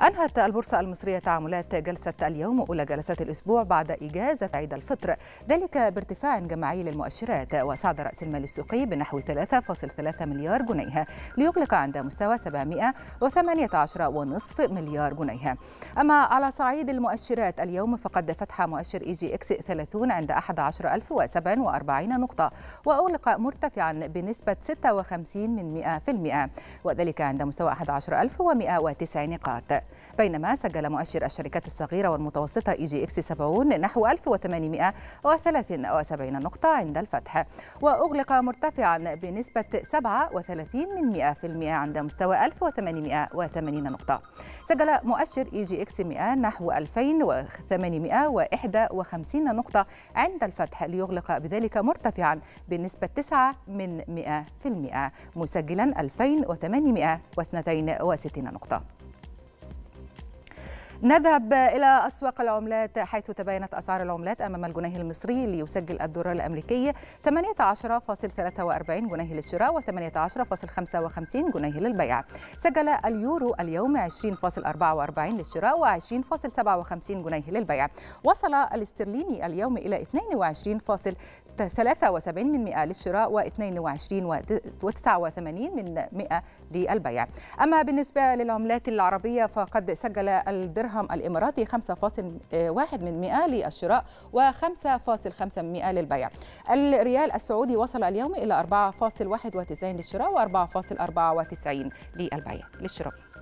أنهت البورصة المصرية تعاملات جلسة اليوم أولى جلسات الأسبوع بعد إجازة عيد الفطر ذلك بارتفاع جماعي للمؤشرات وصعد رأس المال السوقي بنحو 3.3 مليار جنيه ليغلق عند مستوى 718.5 مليار جنيه أما على صعيد المؤشرات اليوم فقد فتح مؤشر إي جي إكس 30 عند 11047 نقطة وأغلق مرتفعا بنسبة 56 من 100% وذلك عند مستوى 11109 نقاط بينما سجل مؤشر الشركات الصغيرة والمتوسطة إي جي إكس 70 نحو 1873 نقطة عند الفتح وأغلق مرتفعا بنسبة 37 من عند مستوى 1880 نقطة سجل مؤشر إي جي إكس 100 نحو 2851 نقطة عند الفتح ليغلق بذلك مرتفعا بنسبة 9 من مسجلا 2862 نقطة نذهب إلى أسواق العملات حيث تباينت أسعار العملات أمام الجنيه المصري ليسجل الدولار الأمريكي 18.43 جنيه للشراء و18.55 جنيه للبيع سجل اليورو اليوم 20.44 للشراء و20.57 جنيه للبيع وصل الاسترليني اليوم إلى 22.73 من مئة للشراء و22.89 من مئة للبيع أما بالنسبة للعملات العربية فقد سجل الدرهم الدرهم الإماراتي 5.1 للشراء و5.5 للبيع الريال السعودي وصل اليوم إلى 4.91 للشراء و4.94 للبيع للشراء